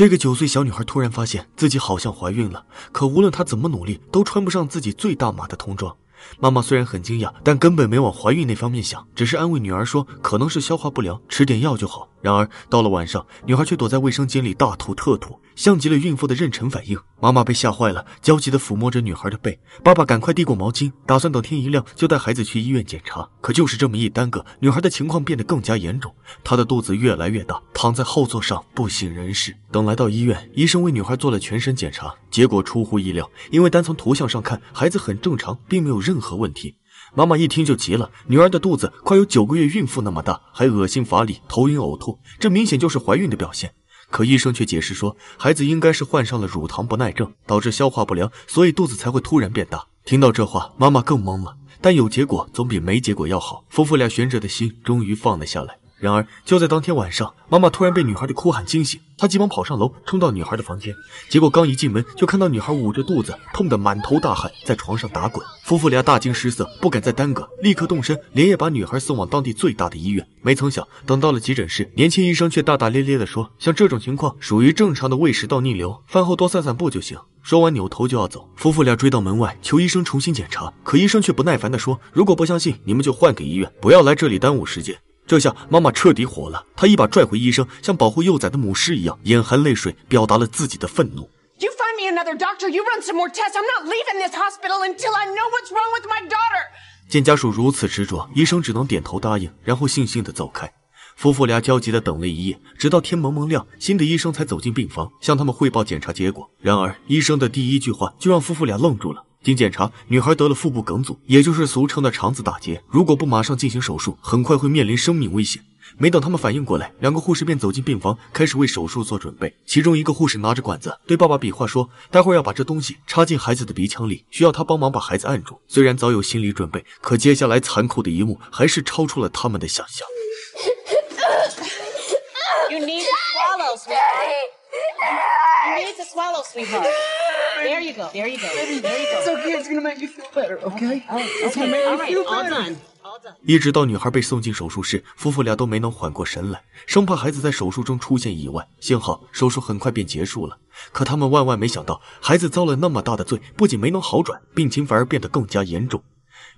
这个九岁小女孩突然发现自己好像怀孕了，可无论她怎么努力，都穿不上自己最大码的童装。妈妈虽然很惊讶，但根本没往怀孕那方面想，只是安慰女儿说：“可能是消化不良，吃点药就好。”然而，到了晚上，女孩却躲在卫生间里大吐特吐，像极了孕妇的妊娠反应。妈妈被吓坏了，焦急地抚摸着女孩的背。爸爸赶快递过毛巾，打算等天一亮就带孩子去医院检查。可就是这么一耽搁，女孩的情况变得更加严重，她的肚子越来越大，躺在后座上不省人事。等来到医院，医生为女孩做了全身检查，结果出乎意料，因为单从图像上看，孩子很正常，并没有任何问题。妈妈一听就急了，女儿的肚子快有九个月孕妇那么大，还恶心、乏力、头晕、呕吐，这明显就是怀孕的表现。可医生却解释说，孩子应该是患上了乳糖不耐症，导致消化不良，所以肚子才会突然变大。听到这话，妈妈更懵了。但有结果总比没结果要好，夫妇俩悬着的心终于放了下来。然而，就在当天晚上，妈妈突然被女孩的哭喊惊醒，她急忙跑上楼，冲到女孩的房间，结果刚一进门，就看到女孩捂着肚子，痛得满头大汗，在床上打滚。夫妇俩大惊失色，不敢再耽搁，立刻动身，连夜把女孩送往当地最大的医院。没曾想，等到了急诊室，年轻医生却大大咧咧地说：“像这种情况，属于正常的胃食道逆流，饭后多散散步就行。”说完，扭头就要走。夫妇俩追到门外，求医生重新检查，可医生却不耐烦地说：“如果不相信，你们就换个医院，不要来这里耽误时间。”这下妈妈彻底火了，她一把拽回医生，像保护幼崽的母狮一样，眼含泪水表达了自己的愤怒。You find me another doctor. You run some more tests. I'm not leaving this hospital until I know what's wrong with my daughter. 见家属如此执着，医生只能点头答应，然后悻悻地走开。夫妇俩焦急地等了一夜，直到天蒙蒙亮，新的医生才走进病房，向他们汇报检查结果。然而，医生的第一句话就让夫妇俩愣住了。经检查，女孩得了腹部梗阻，也就是俗称的肠子打结。如果不马上进行手术，很快会面临生命危险。没等他们反应过来，两个护士便走进病房，开始为手术做准备。其中一个护士拿着管子，对爸爸比划说：“待会要把这东西插进孩子的鼻腔里，需要他帮忙把孩子按住。”虽然早有心理准备，可接下来残酷的一幕还是超出了他们的想象。wait to sweetheart. there There There Oh, It's It's It's swallow, okay. gonna make Okay. okay. feel feel All you go. you go. you go. better. 一直到女孩被送进手术室，夫妇俩都没能缓过神来，生怕孩子在手术中出现意外。幸好手术很快便结束了，可他们万万没想到，孩子遭了那么大的罪，不仅没能好转，病情反而变得更加严重。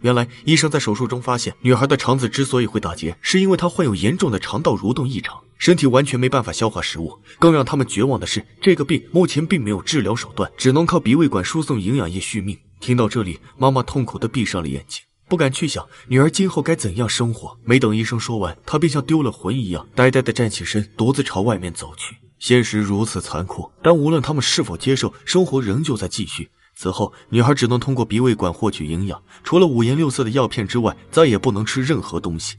原来，医生在手术中发现，女孩的肠子之所以会打结，是因为她患有严重的肠道蠕动异常，身体完全没办法消化食物。更让他们绝望的是，这个病目前并没有治疗手段，只能靠鼻胃管输送营养液续命。听到这里，妈妈痛苦的闭上了眼睛，不敢去想女儿今后该怎样生活。没等医生说完，她便像丢了魂一样，呆呆的站起身，独自朝外面走去。现实如此残酷，但无论他们是否接受，生活仍旧在继续。此后，女孩只能通过鼻胃管获取营养，除了五颜六色的药片之外，再也不能吃任何东西。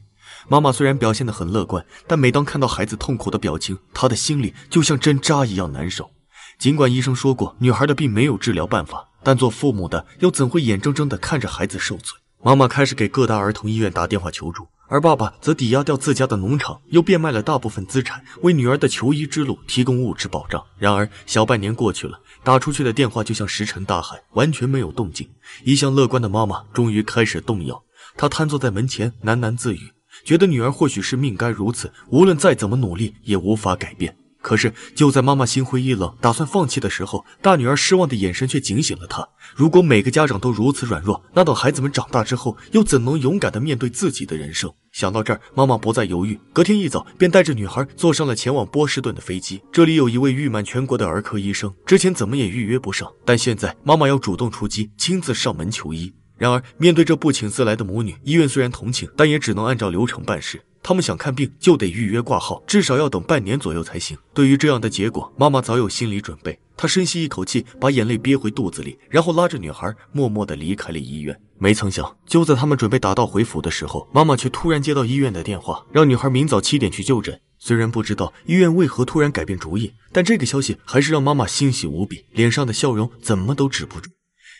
妈妈虽然表现得很乐观，但每当看到孩子痛苦的表情，她的心里就像针扎一样难受。尽管医生说过女孩的病没有治疗办法，但做父母的又怎会眼睁睁地看着孩子受罪？妈妈开始给各大儿童医院打电话求助，而爸爸则抵押掉自家的农场，又变卖了大部分资产，为女儿的求医之路提供物质保障。然而，小半年过去了，打出去的电话就像石沉大海，完全没有动静。一向乐观的妈妈终于开始动摇，她瘫坐在门前，喃喃自语，觉得女儿或许是命该如此，无论再怎么努力也无法改变。可是就在妈妈心灰意冷、打算放弃的时候，大女儿失望的眼神却警醒了她。如果每个家长都如此软弱，那等孩子们长大之后，又怎能勇敢地面对自己的人生？想到这儿，妈妈不再犹豫，隔天一早便带着女孩坐上了前往波士顿的飞机。这里有一位誉满全国的儿科医生，之前怎么也预约不上，但现在妈妈要主动出击，亲自上门求医。然而，面对这不请自来的母女，医院虽然同情，但也只能按照流程办事。他们想看病就得预约挂号，至少要等半年左右才行。对于这样的结果，妈妈早有心理准备。她深吸一口气，把眼泪憋回肚子里，然后拉着女孩默默地离开了医院。没曾想，就在他们准备打道回府的时候，妈妈却突然接到医院的电话，让女孩明早七点去就诊。虽然不知道医院为何突然改变主意，但这个消息还是让妈妈欣喜无比，脸上的笑容怎么都止不住。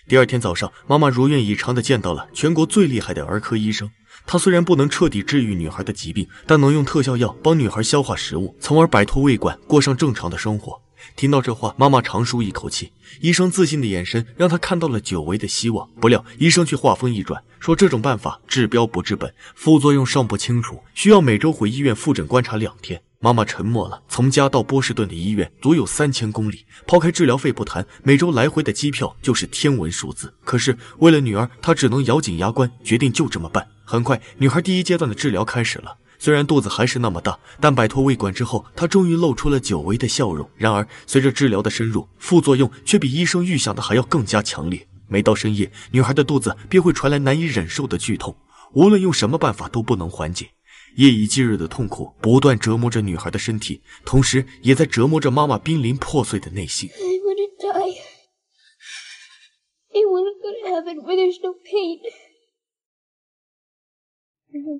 第二天早上，妈妈如愿以偿地见到了全国最厉害的儿科医生。他虽然不能彻底治愈女孩的疾病，但能用特效药帮女孩消化食物，从而摆脱胃管，过上正常的生活。听到这话，妈妈长舒一口气。医生自信的眼神让她看到了久违的希望。不料，医生却话锋一转，说这种办法治标不治本，副作用尚不清楚，需要每周回医院复诊观察两天。妈妈沉默了。从家到波士顿的医院足有三千公里，抛开治疗费不谈，每周来回的机票就是天文数字。可是为了女儿，她只能咬紧牙关，决定就这么办。很快，女孩第一阶段的治疗开始了。虽然肚子还是那么大，但摆脱胃管之后，她终于露出了久违的笑容。然而，随着治疗的深入，副作用却比医生预想的还要更加强烈。每到深夜，女孩的肚子便会传来难以忍受的剧痛，无论用什么办法都不能缓解。夜以继日的痛苦不断折磨着女孩的身体，同时也在折磨着妈妈濒临破碎的内心。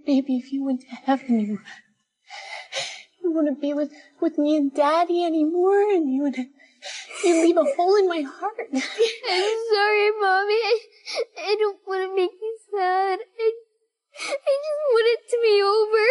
Maybe if you went to heaven, you you wouldn't be with with me and Daddy anymore, and you would you leave a hole in my heart. I'm sorry, mommy. I, I don't want to make you sad. I, I just want it to be over.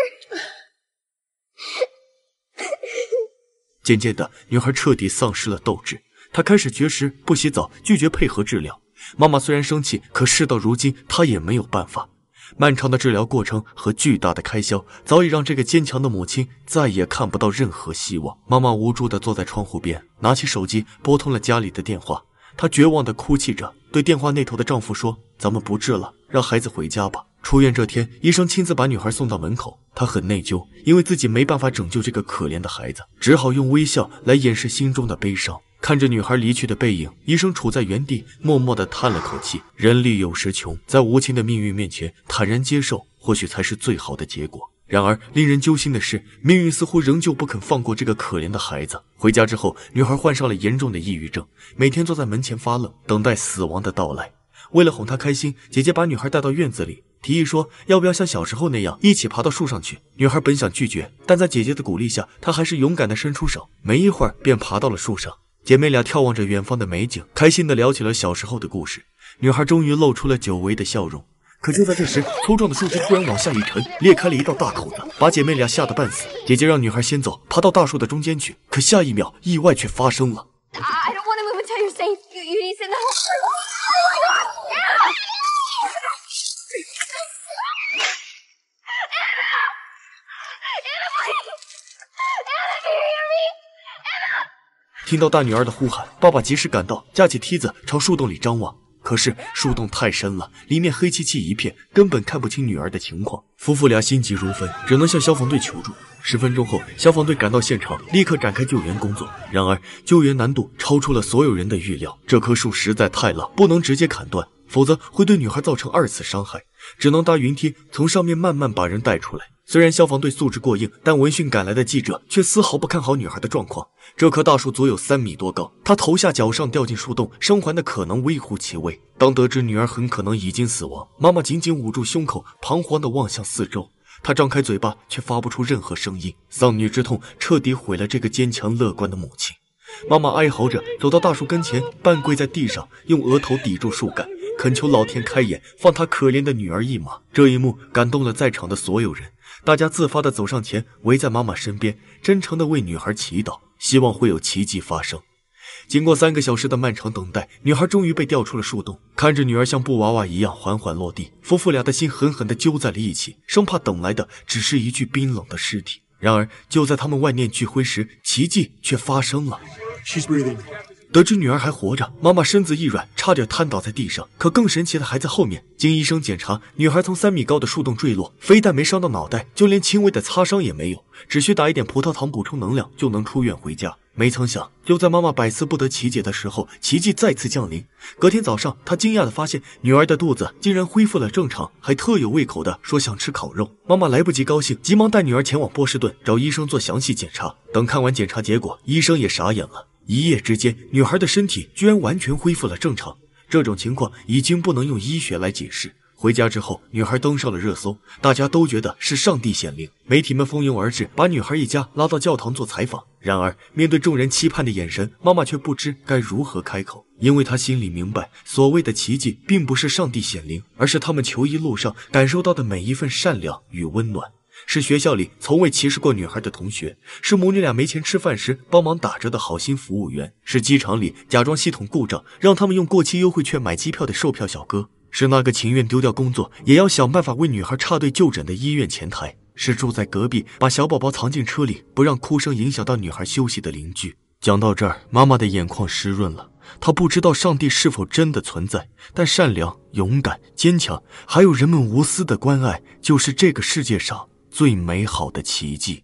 渐渐的，女孩彻底丧失了斗志，她开始绝食、不洗澡，拒绝配合治疗。妈妈虽然生气，可事到如今，她也没有办法。漫长的治疗过程和巨大的开销，早已让这个坚强的母亲再也看不到任何希望。妈妈无助地坐在窗户边，拿起手机拨通了家里的电话。她绝望地哭泣着，对电话那头的丈夫说：“咱们不治了，让孩子回家吧。”出院这天，医生亲自把女孩送到门口。她很内疚，因为自己没办法拯救这个可怜的孩子，只好用微笑来掩饰心中的悲伤。看着女孩离去的背影，医生处在原地，默默地叹了口气。人力有时穷，在无情的命运面前，坦然接受或许才是最好的结果。然而，令人揪心的是，命运似乎仍旧不肯放过这个可怜的孩子。回家之后，女孩患上了严重的抑郁症，每天坐在门前发愣，等待死亡的到来。为了哄她开心，姐姐把女孩带到院子里，提议说：“要不要像小时候那样，一起爬到树上去？”女孩本想拒绝，但在姐姐的鼓励下，她还是勇敢地伸出手，没一会儿便爬到了树上。姐妹俩眺望着远方的美景，开心地聊起了小时候的故事。女孩终于露出了久违的笑容。可就在这时，粗壮的树枝突然往下一沉，裂开了一道大口子，把姐妹俩吓得半死。姐姐让女孩先走，爬到大树的中间去。可下一秒，意外却发生了。听到大女儿的呼喊，爸爸及时赶到，架起梯子朝树洞里张望。可是树洞太深了，里面黑漆漆一片，根本看不清女儿的情况。夫妇俩心急如焚，只能向消防队求助。十分钟后，消防队赶到现场，立刻展开救援工作。然而，救援难度超出了所有人的预料，这棵树实在太老，不能直接砍断。否则会对女孩造成二次伤害，只能搭云梯从上面慢慢把人带出来。虽然消防队素质过硬，但闻讯赶来的记者却丝毫不看好女孩的状况。这棵大树足有三米多高，她头下脚上掉进树洞，生还的可能微乎其微。当得知女儿很可能已经死亡，妈妈紧紧捂住胸口，彷徨地望向四周。她张开嘴巴，却发不出任何声音。丧女之痛彻底毁了这个坚强乐观的母亲。妈妈哀嚎着走到大树跟前，半跪在地上，用额头抵住树干。恳求老天开眼，放他可怜的女儿一马。这一幕感动了在场的所有人，大家自发地走上前，围在妈妈身边，真诚地为女孩祈祷，希望会有奇迹发生。经过三个小时的漫长等待，女孩终于被吊出了树洞。看着女儿像布娃娃一样缓缓落地，夫妇俩的心狠狠地揪在了一起，生怕等来的只是一具冰冷的尸体。然而，就在他们万念俱灰时，奇迹却发生了。得知女儿还活着，妈妈身子一软，差点瘫倒在地上。可更神奇的还在后面。经医生检查，女孩从三米高的树洞坠落，非但没伤到脑袋，就连轻微的擦伤也没有，只需打一点葡萄糖补充能量，就能出院回家。没曾想，就在妈妈百思不得其解的时候，奇迹再次降临。隔天早上，她惊讶地发现女儿的肚子竟然恢复了正常，还特有胃口地说想吃烤肉。妈妈来不及高兴，急忙带女儿前往波士顿找医生做详细检查。等看完检查结果，医生也傻眼了。一夜之间，女孩的身体居然完全恢复了正常。这种情况已经不能用医学来解释。回家之后，女孩登上了热搜，大家都觉得是上帝显灵。媒体们蜂拥而至，把女孩一家拉到教堂做采访。然而，面对众人期盼的眼神，妈妈却不知该如何开口，因为她心里明白，所谓的奇迹并不是上帝显灵，而是他们求医路上感受到的每一份善良与温暖。是学校里从未歧视过女孩的同学，是母女俩没钱吃饭时帮忙打折的好心服务员，是机场里假装系统故障让他们用过期优惠券买机票的售票小哥，是那个情愿丢掉工作也要想办法为女孩插队就诊的医院前台，是住在隔壁把小宝宝藏进车里不让哭声影响到女孩休息的邻居。讲到这儿，妈妈的眼眶湿润了。她不知道上帝是否真的存在，但善良、勇敢、坚强，还有人们无私的关爱，就是这个世界上。最美好的奇迹。